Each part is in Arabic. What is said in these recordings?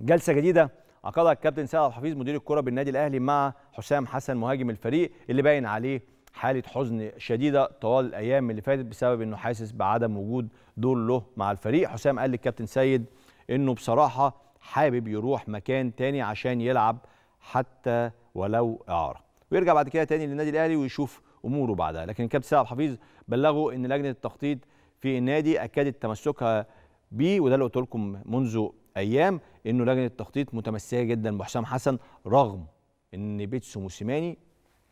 جلسه جديده عقدها الكابتن سعد عبد الحفيظ مدير الكره بالنادي الاهلي مع حسام حسن مهاجم الفريق اللي باين عليه حاله حزن شديده طوال الايام اللي فاتت بسبب انه حاسس بعدم وجود دور له مع الفريق حسام قال للكابتن سيد انه بصراحه حابب يروح مكان تاني عشان يلعب حتى ولو اعاره ويرجع بعد كده تاني للنادي الاهلي ويشوف اموره بعدها لكن الكابتن سعد الحفيظ بلغه ان لجنه التخطيط في النادي اكدت تمسكها بيه وده اللي قلت لكم منذ ايام انه لجنه التخطيط متمسكه جدا بحسام حسن رغم ان بيتسو موسيماني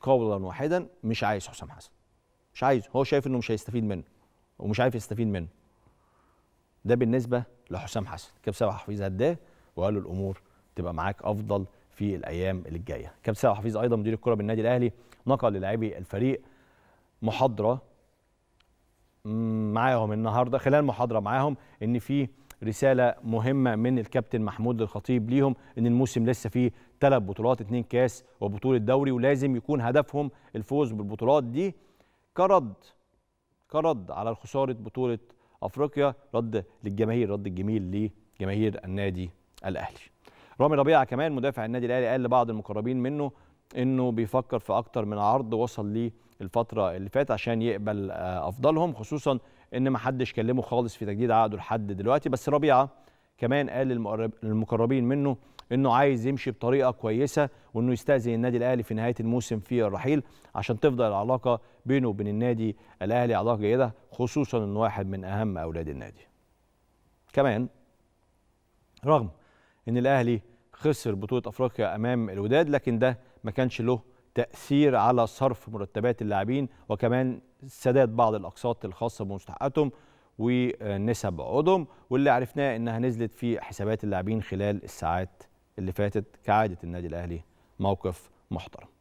قولا واحدا مش عايز حسام حسن مش عايز هو شايف انه مش هيستفيد منه ومش عارف يستفيد منه ده بالنسبه لحسام حسن كابتن سبع حفيظ هداه وقال له الامور تبقى معاك افضل في الايام اللي جايه كاب سبع حفيظ ايضا مدير الكره بالنادي الاهلي نقل للاعبي الفريق محاضره معاهم النهارده خلال محاضره معاهم ان في رساله مهمه من الكابتن محمود الخطيب ليهم ان الموسم لسه فيه ثلاث بطولات اثنين كاس وبطوله دوري ولازم يكون هدفهم الفوز بالبطولات دي كرد كرد على خساره بطوله افريقيا رد للجماهير رد الجميل لجماهير النادي الاهلي رامي ربيعه كمان مدافع النادي الاهلي قال لبعض المقربين منه انه بيفكر في اكتر من عرض وصل ليه الفتره اللي فاتت عشان يقبل آه، افضلهم خصوصا ان ما حدش كلمه خالص في تجديد عقده لحد دلوقتي بس ربيعه كمان قال للمقربين منه انه عايز يمشي بطريقه كويسه وانه يستاذن النادي الاهلي في نهايه الموسم في الرحيل عشان تفضل العلاقه بينه وبين النادي الاهلي علاقه جيده خصوصا انه واحد من اهم اولاد النادي. كمان رغم ان الاهلي خسر بطوله افريقيا امام الوداد لكن ده ما كانش له تاثير على صرف مرتبات اللاعبين وكمان سداد بعض الاقساط الخاصه بمستحقاتهم ونسب عضم واللي عرفناه انها نزلت في حسابات اللاعبين خلال الساعات اللي فاتت كعاده النادي الاهلي موقف محترم